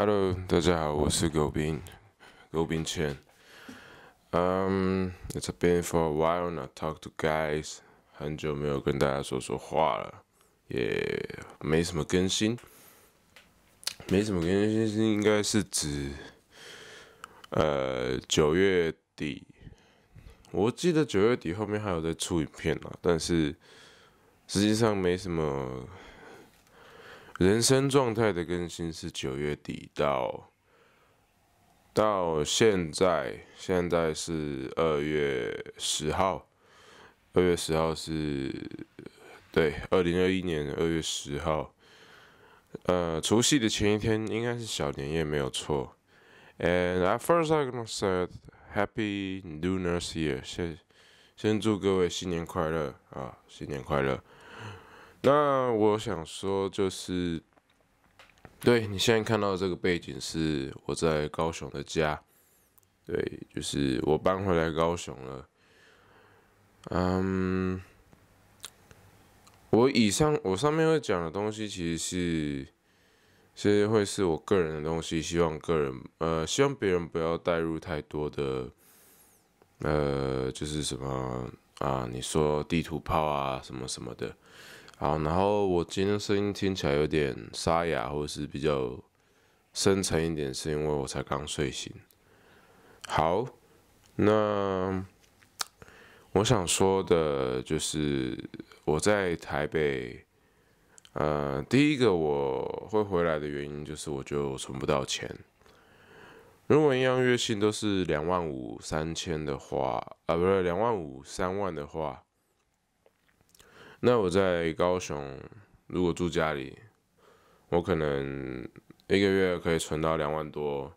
Hello，大家好，我是狗斌，狗斌谦。嗯、g i t s been for a while not talk to guys，很久没有跟大家说说话了，也没什么更新，没什么更新更新应该是指，呃，九月底，我记得九月底后面还有在出影片啊，但是实际上没什么。人生状态的更新是九月底到，到现在，现在是二月十号，二月十号是，对，二零二一年二月十号，呃，除夕的前一天应该是小年夜没有错。And at first, I'm gonna say Happy New y n a r s e Year，先先祝各位新年快乐啊，新年快乐。那我想说，就是对你现在看到这个背景是我在高雄的家，对，就是我搬回来高雄了。嗯，我以上我上面会讲的东西，其实是其实会是我个人的东西，希望个人呃希望别人不要带入太多的，呃，就是什么啊，你说地图炮啊，什么什么的。好，然后我今天声音听起来有点沙哑，或者是比较深沉一点，是因为我才刚睡醒。好，那我想说的就是我在台北，呃，第一个我会回来的原因就是我觉得我存不到钱。如果一样月薪都是两万五三千的话，啊，不对，两万五三万的话。那我在高雄，如果住家里，我可能一个月可以存到两万多。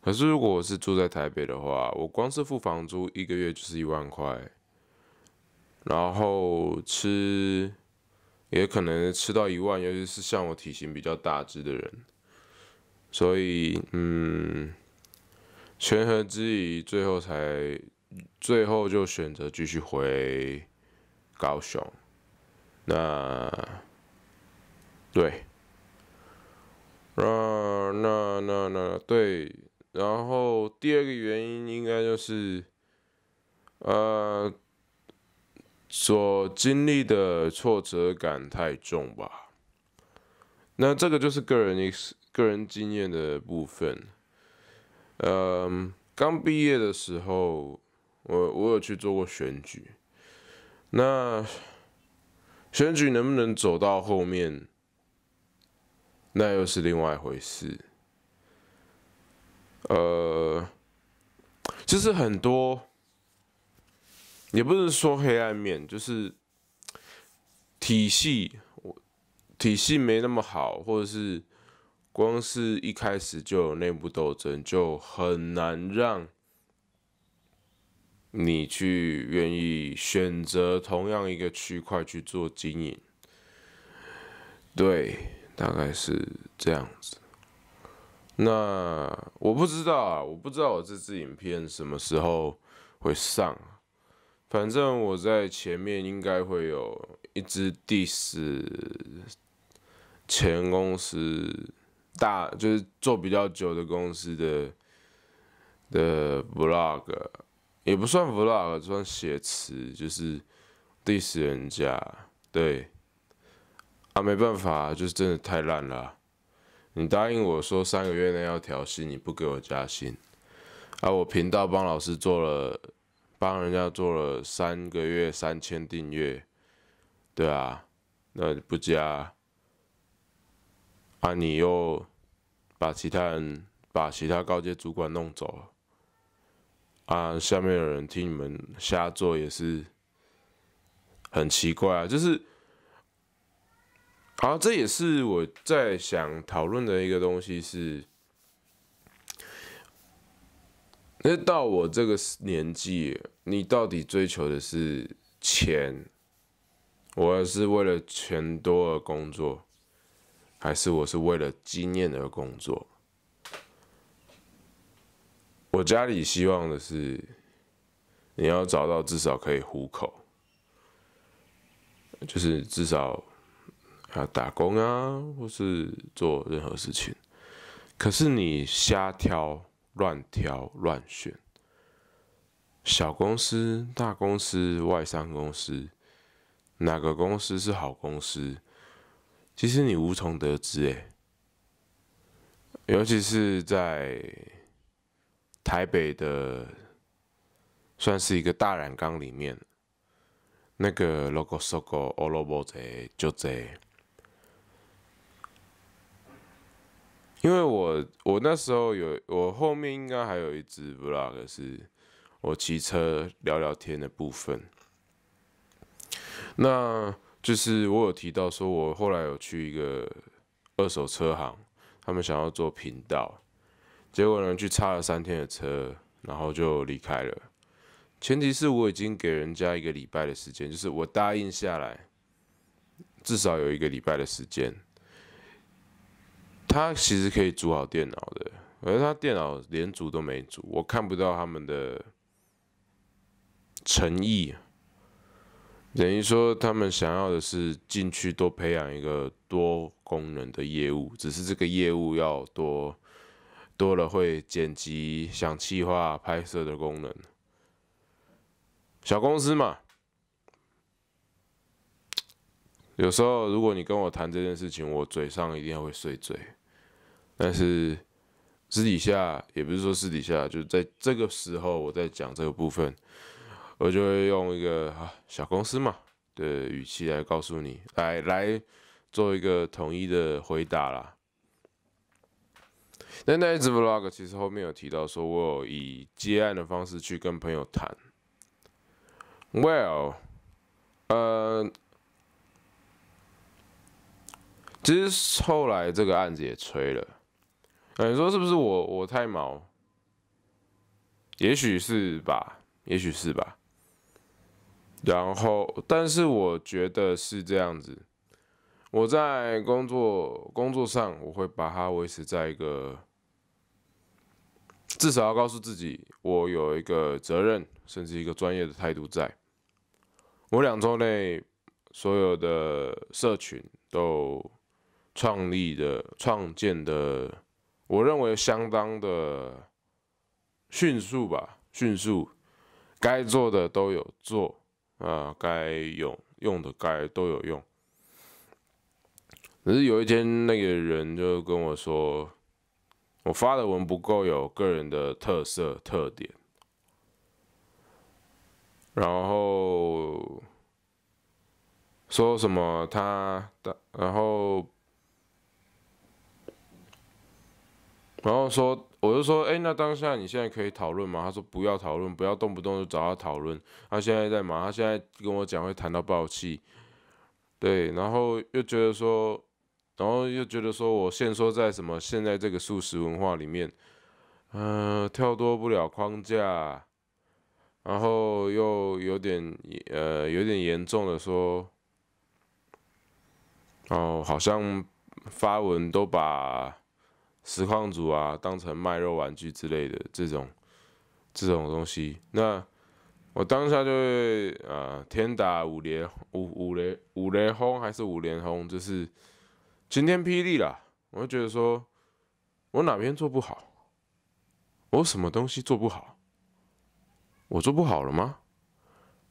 可是如果我是住在台北的话，我光是付房租一个月就是一万块，然后吃，也可能吃到一万，尤其是像我体型比较大只的人。所以，嗯，权衡之余，最后才，最后就选择继续回高雄。那，对，那那那那对，然后第二个原因应该就是，呃，所经历的挫折感太重吧。那这个就是个人个人经验的部分。嗯，刚毕业的时候，我我有去做过选举，那。选举能不能走到后面，那又是另外一回事。呃，就是很多，也不是说黑暗面，就是体系，体系没那么好，或者是光是一开始就有内部斗争，就很难让。你去愿意选择同样一个区块去做经营，对，大概是这样子。那我不知道啊，我不知道我这支影片什么时候会上啊。反正我在前面应该会有一支第 s 前公司大，就是做比较久的公司的的 v l o g 也不算 vlog，这算写词，就是 diss 人家，对，啊没办法，就是真的太烂了。你答应我说三个月内要调薪，你不给我加薪，啊我频道帮老师做了，帮人家做了三个月三千订阅，对啊，那不加，啊你又把其他人把其他高阶主管弄走了。啊，下面有人听你们瞎做也是很奇怪啊，就是啊，这也是我在想讨论的一个东西是，那到我这个年纪，你到底追求的是钱，我是为了钱多而工作，还是我是为了经验而工作？我家里希望的是，你要找到至少可以糊口，就是至少要打工啊，或是做任何事情。可是你瞎挑、乱挑、乱选，小公司、大公司、外商公司，哪个公司是好公司，其实你无从得知诶，尤其是在。台北的算是一个大染缸里面，那个 logo logo all over the 就这，因为我我那时候有我后面应该还有一支 vlog 是，我骑车聊聊天的部分，那就是我有提到说我后来有去一个二手车行，他们想要做频道。结果呢？去擦了三天的车，然后就离开了。前提是我已经给人家一个礼拜的时间，就是我答应下来，至少有一个礼拜的时间。他其实可以组好电脑的，而他电脑连组都没组，我看不到他们的诚意。等于说，他们想要的是进去多培养一个多功能的业务，只是这个业务要多。多了会剪辑、想企划、拍摄的功能。小公司嘛，有时候如果你跟我谈这件事情，我嘴上一定会碎嘴，但是私底下也不是说私底下，就在这个时候我在讲这个部分，我就会用一个“啊、小公司嘛”的语气来告诉你，来来做一个统一的回答啦。那那一只 Vlog 其实后面有提到，说我有以接案的方式去跟朋友谈。Well，呃，其实后来这个案子也吹了。哎，你说是不是我我太毛？也许是吧，也许是吧。然后，但是我觉得是这样子。我在工作工作上，我会把它维持在一个至少要告诉自己，我有一个责任，甚至一个专业的态度。在我两周内，所有的社群都创立的、创建的，我认为相当的迅速吧。迅速，该做的都有做啊，该有用的该都有用。可是有一天，那个人就跟我说：“我发的文不够有个人的特色特点。”然后说什么他，的然后，然后说，我就说：“哎，那当下你现在可以讨论吗？”他说：“不要讨论，不要动不动就找他讨论。”他现在在忙，他现在跟我讲会谈到暴气。对，然后又觉得说。然后又觉得说，我现说在什么现在这个素食文化里面，呃，跳脱不了框架，然后又有点呃有点严重的说，哦，好像发文都把实况组啊当成卖肉玩具之类的这种这种东西。那我当下就会啊天打五连五五雷五雷轰还是五连轰，就是。晴天霹雳了，我就觉得说，我哪边做不好？我什么东西做不好？我做不好了吗？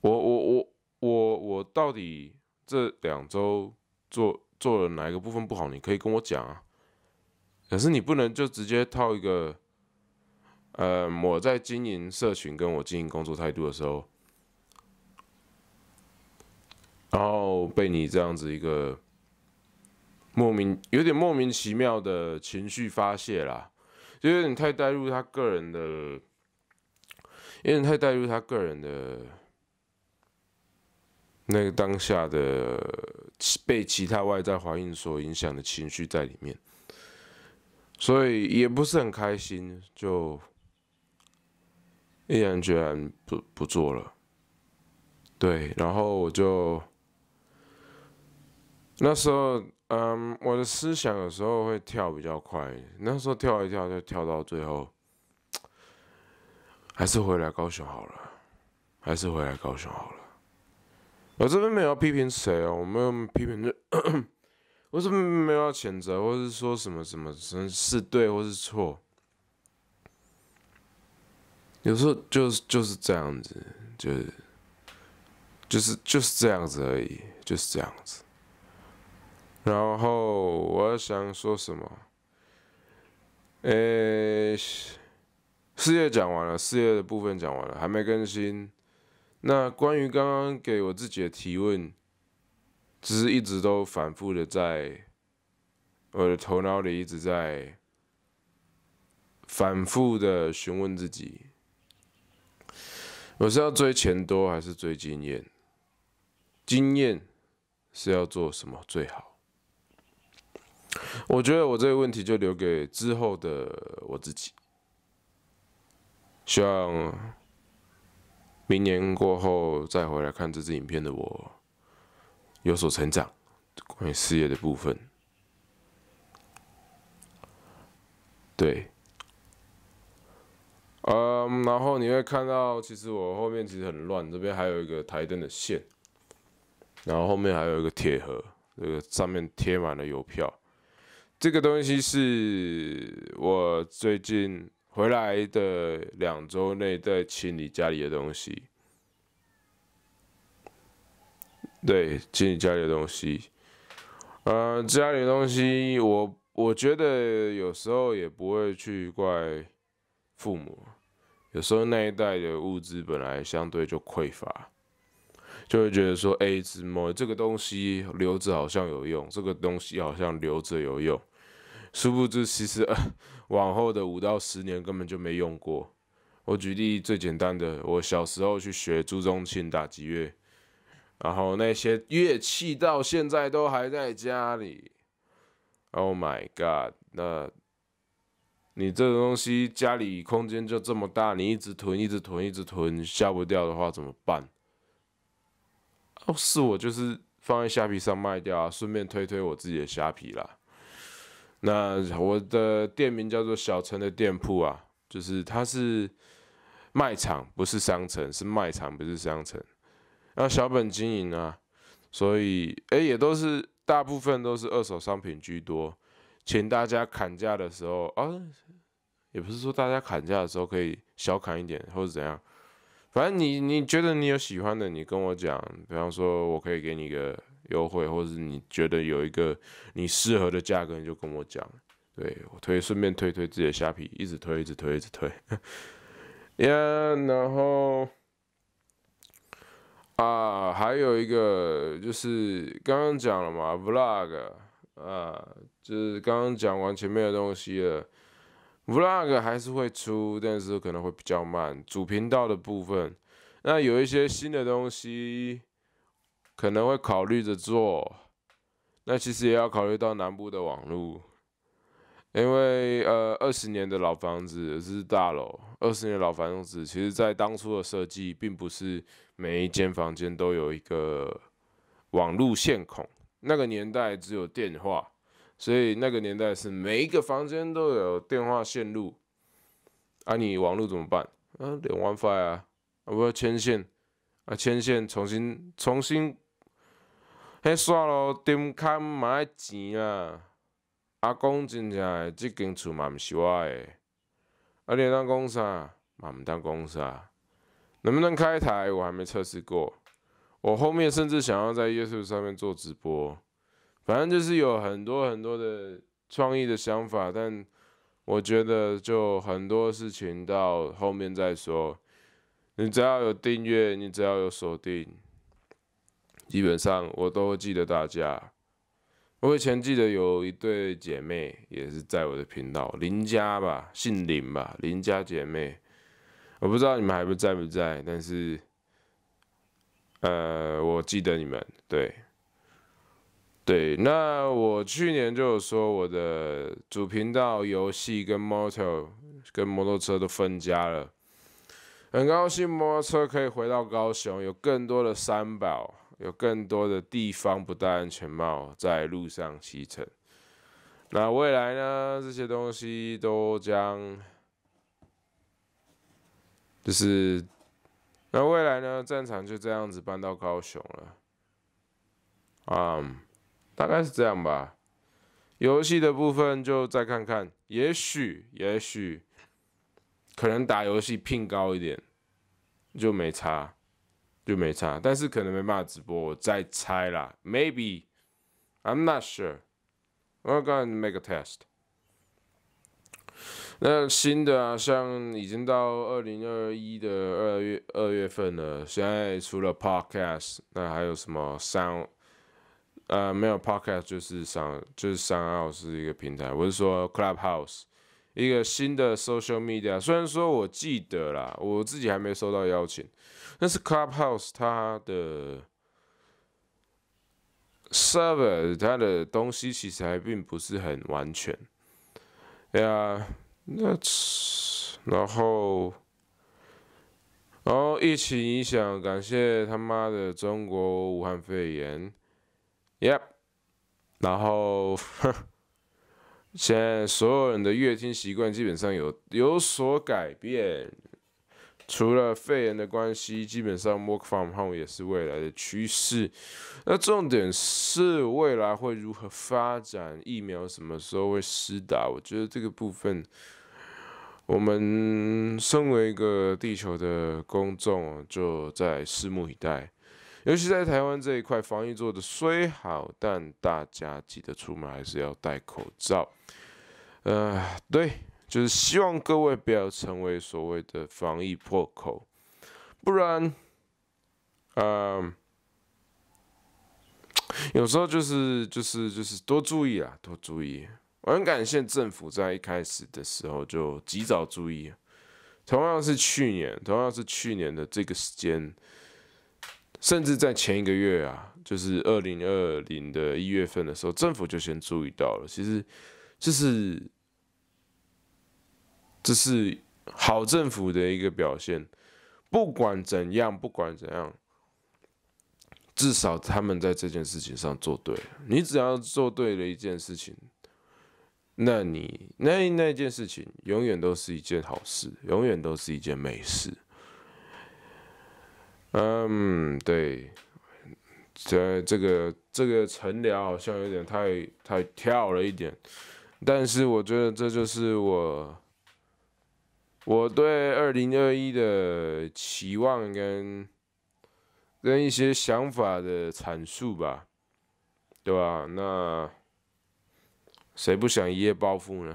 我我我我我到底这两周做做了哪一个部分不好？你可以跟我讲啊。可是你不能就直接套一个，呃，我在经营社群跟我经营工作态度的时候，然后被你这样子一个。莫名有点莫名其妙的情绪发泄啦，就有点太带入他个人的，有点太带入他个人的那个当下的被其他外在环境所影响的情绪在里面，所以也不是很开心，就毅然决然不不做了。对，然后我就那时候。嗯，我的思想有时候会跳比较快，那时候跳一跳就跳到最后，还是回来高雄好了，还是回来高雄好了。我这边没有批评谁哦，我没有批评，我边没有要谴责，或是说什么什么什么是对或是错，有时候就是就是这样子，就是就是就是这样子而已，就是这样子。然后我想说什么？呃，事业讲完了，事业的部分讲完了，还没更新。那关于刚刚给我自己的提问，只是一直都反复的在我的头脑里一直在反复的询问自己：我是要追钱多还是追经验？经验是要做什么最好？我觉得我这个问题就留给之后的我自己。希望明年过后再回来看这支影片的我，有所成长。关于事业的部分，对。嗯，然后你会看到，其实我后面其实很乱，这边还有一个台灯的线，然后后面还有一个铁盒，这个上面贴满了邮票。这个东西是我最近回来的两周内在清理家里的东西。对，清理家里的东西。呃，家里的东西，我我觉得有时候也不会去怪父母。有时候那一代的物质本来相对就匮乏，就会觉得说：“哎，怎么这个东西留着好像有用，这个东西好像留着有用。”殊不知，其实 往后的五到十年根本就没用过。我举例最简单的，我小时候去学朱宗庆打击乐，然后那些乐器到现在都还在家里。Oh my god！那你这东西家里空间就这么大，你一直囤，一直囤，一直囤，下不掉的话怎么办？哦，是我就是放在虾皮上卖掉啊，顺便推推我自己的虾皮啦。那我的店名叫做小陈的店铺啊，就是它是卖场，不是商城，是卖场，不是商城。那小本经营啊，所以哎，也都是大部分都是二手商品居多。请大家砍价的时候啊，也不是说大家砍价的时候可以小砍一点或者怎样，反正你你觉得你有喜欢的，你跟我讲，比方说我可以给你一个。优惠，或者你觉得有一个你适合的价格，你就跟我讲。对我推，顺便推推自己的虾皮，一直推，一直推，一直推。Yeah，然后啊，还有一个就是刚刚讲了嘛，vlog 啊，就是刚刚讲完前面的东西了，vlog 还是会出，但是可能会比较慢。主频道的部分，那有一些新的东西。可能会考虑着做，那其实也要考虑到南部的网路，因为呃二十年的老房子是大楼，二十年老房子，其实在当初的设计，并不是每一间房间都有一个网路线孔，那个年代只有电话，所以那个年代是每一个房间都有电话线路，啊，你网路怎么办？嗯，连 WiFi 啊，啊，不要牵线，啊，牵线重新重新。迄算路点看嘛爱钱啊！阿公真正的，这间厝嘛毋是我诶。啊，你当公司嘛毋当公司？能不能开台？我还没测试过。我后面甚至想要在 YouTube 上面做直播，反正就是有很多很多的创意的想法。但我觉得，就很多事情到后面再说。你只要有订阅，你只要有锁定。基本上我都记得大家，我以前记得有一对姐妹也是在我的频道林家吧，姓林吧，林家姐妹，我不知道你们还不在不在，但是，呃，我记得你们，对，对。那我去年就有说我的主频道游戏跟 m o 摩托跟摩托车都分家了，很高兴摩托车可以回到高雄，有更多的三宝。有更多的地方不戴安全帽在路上骑乘，那未来呢？这些东西都将，就是，那未来呢？战场就这样子搬到高雄了，啊，大概是这样吧。游戏的部分就再看看，也许，也许，可能打游戏拼高一点就没差。就没差，但是可能没办法直播，我再猜啦。Maybe I'm not sure. Oh God, make a test. 那新的啊，像已经到二零二一的二月二月份了。现在除了 Podcast，那还有什么 Sound？呃，没有 Podcast 就是 Sound，就是 Sound House 一个平台。我是说 Clubhouse。一个新的 social media，虽然说我记得啦，我自己还没收到邀请，但是 Clubhouse 它的 server 它的东西其实还并不是很完全。y e 然后，然后疫情影响，感谢他妈的中国武汉肺炎。Yep，然后，现在所有人的月经习惯基本上有有所改变，除了肺炎的关系，基本上 work from home 也是未来的趋势。那重点是未来会如何发展，疫苗什么时候会施打？我觉得这个部分，我们身为一个地球的公众，就在拭目以待。尤其在台湾这一块，防疫做的虽好，但大家记得出门还是要戴口罩。呃，对，就是希望各位不要成为所谓的防疫破口，不然，呃，有时候就是就是就是多注意啦，多注意。我很感谢政府在一开始的时候就及早注意。同样是去年，同样是去年的这个时间。甚至在前一个月啊，就是二零二零的一月份的时候，政府就先注意到了。其实，这是这是好政府的一个表现。不管怎样，不管怎样，至少他们在这件事情上做对。了。你只要做对了一件事情，那你那那件事情永远都是一件好事，永远都是一件美事。嗯，对，这这个这个陈聊好像有点太太跳了一点，但是我觉得这就是我我对二零二一的期望跟跟一些想法的阐述吧，对吧？那谁不想一夜暴富呢？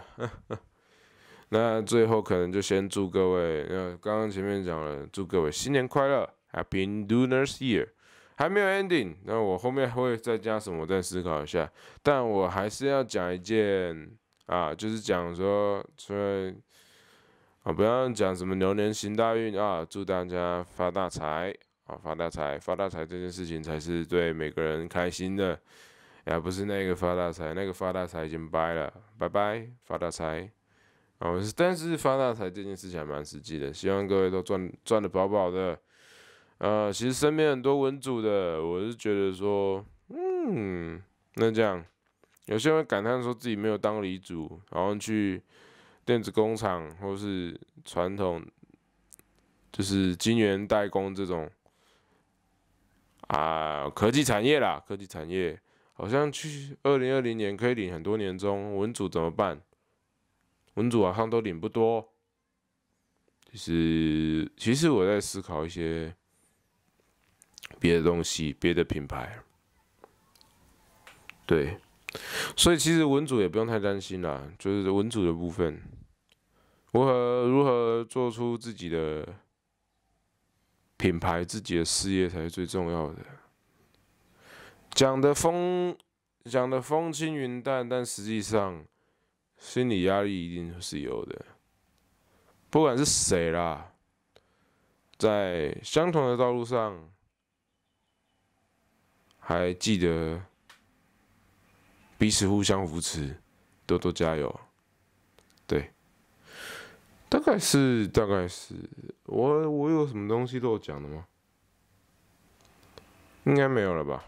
那最后可能就先祝各位，那刚刚前面讲了，祝各位新年快乐。Happy Lunar New Year，还没有 ending，那我后面会再加什么？我再思考一下。但我还是要讲一件啊，就是讲说，所以啊，不要讲什么牛年行大运啊，祝大家发大财啊，发大财，发大财这件事情才是对每个人开心的。啊，不是那个发大财，那个发大财已经掰了，拜拜，发大财。哦，但是发大财这件事情还蛮实际的，希望各位都赚赚的饱饱的。呃，其实身边很多文组的，我是觉得说，嗯，那这样，有些人感叹说自己没有当理主，然后去电子工厂或是传统，就是金源代工这种啊，科技产业啦，科技产业好像去二零二零年可以领很多年终文组怎么办？文组好像都领不多。其实，其实我在思考一些。别的东西，别的品牌，对，所以其实文组也不用太担心啦。就是文组的部分，如何如何做出自己的品牌，自己的事业才是最重要的。讲的风讲的风轻云淡，但实际上心理压力一定是有的。不管是谁啦，在相同的道路上。还记得彼此互相扶持，多多加油。对，大概是大概是我我有什么东西漏讲的吗？应该没有了吧。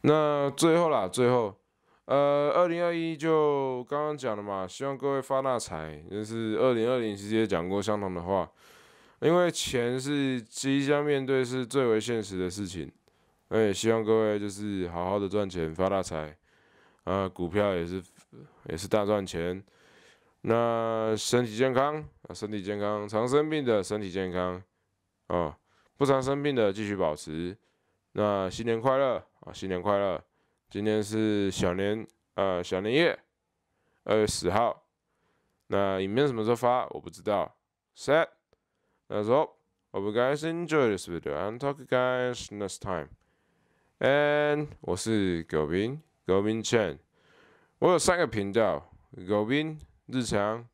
那最后啦，最后，呃，二零二一就刚刚讲了嘛，希望各位发大财。就是二零二零实也讲过相同的话，因为钱是即将面对，是最为现实的事情。那也希望各位就是好好的赚钱发大财，啊，股票也是，也是大赚钱。那身体健康啊，身体健康，常生病的身体健康啊，不常生病的继续保持。那新年快乐啊，新年快乐！今天是小年啊，小年夜，二月十号。那影片什么时候发？我不知道。Set，that's all. o p e you guys enjoy this video talk n g guys next time. a n d n 是 a 斌狗斌 c h e n 我有三个频道狗斌日常，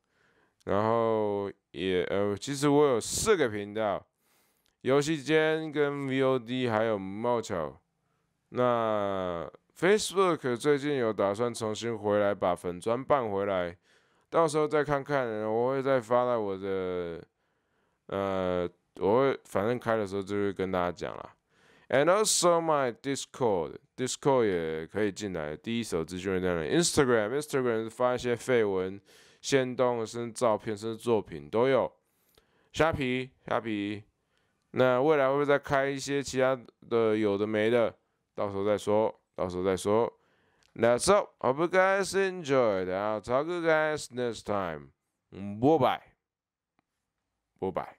然后也呃，其实我有四个频道，游戏间跟 VOD 还有猫巧。那 Facebook 最近有打算重新回来把粉砖办回来，到时候再看看，我会再发到我的呃，我会反正开的时候就会跟大家讲了。And also my Discord，Discord 也可以进来。第一手资讯在样里？Instagram，Instagram 发一些绯闻、鲜动的至照片、甚至作品都有。虾皮，虾皮。那未来会不会再开一些其他的有的没的？到时候再说，到时候再说。That's up，Hope you guys enjoyed. I'll talk to guys next time. 我拜，我拜。